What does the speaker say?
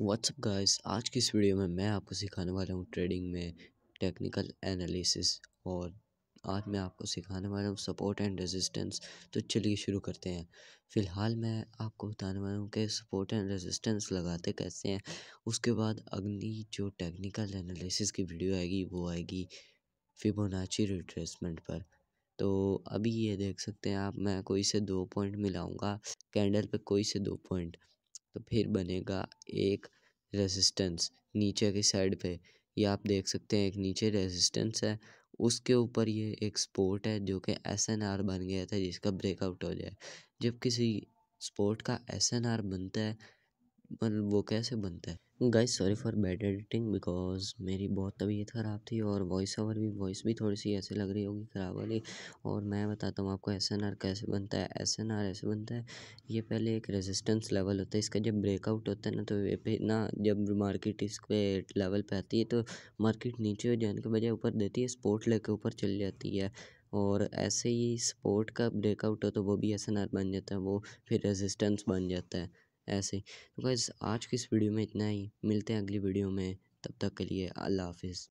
WhatsApp guys आज की इस वीडियो में मैं आपको सिखाने वाला हूँ ट्रेडिंग में टेक्निकल एनालिसिस और आज मैं आपको सिखाने वाला हूँ सपोर्ट एंड रेजिस्टेंस तो चलिए शुरू करते हैं फ़िलहाल मैं आपको बताने वाला हूँ कि सपोर्ट एंड रेजिस्टेंस लगाते कैसे हैं उसके बाद अगली जो टेक्निकल एनालिसिस की वीडियो आएगी वो आएगी फिबोनाची रिट्रेसमेंट पर तो अभी ये देख सकते हैं आप मैं कोई से दो पॉइंट मिलाऊँगा कैंडल पर कोई से दो पॉइंट तो फिर बनेगा एक रेजिस्टेंस नीचे की साइड पे ये आप देख सकते हैं एक नीचे रेजिस्टेंस है उसके ऊपर ये एक स्पोर्ट है जो कि एस एन आर बन गया था जिसका ब्रेकआउट हो जाए जब किसी स्पोर्ट का एस एन आर बनता है मतलब वो कैसे बनता है guys sorry for bad editing because मेरी बहुत तबीयत ख़राब थी और वॉइस ओवर भी वॉइस भी थोड़ी सी ऐसे लग रही होगी ख़राब वाली और मैं बताता हूँ आपको एस एन आर कैसे बनता है एस एन आर ऐसे बनता है ये पहले एक रेजिस्टेंस लेवल होता है इसका जब ब्रेकआउट होता है ना तो ये ना जब मार्केट इसके लेवल पर आती है तो मार्केट नीचे जाने के बजाय ऊपर देती है स्पोर्ट लेके ऊपर चली जाती है और ऐसे ही स्पोर्ट का ब्रेकआउट हो तो वो भी एस एन आर बन जाता है वो फिर रेजिस्टेंस बन जाता है ऐसे ही तो गाइस आज की इस वीडियो में इतना ही मिलते हैं अगली वीडियो में तब तक के लिए अल्लाह हाफिज़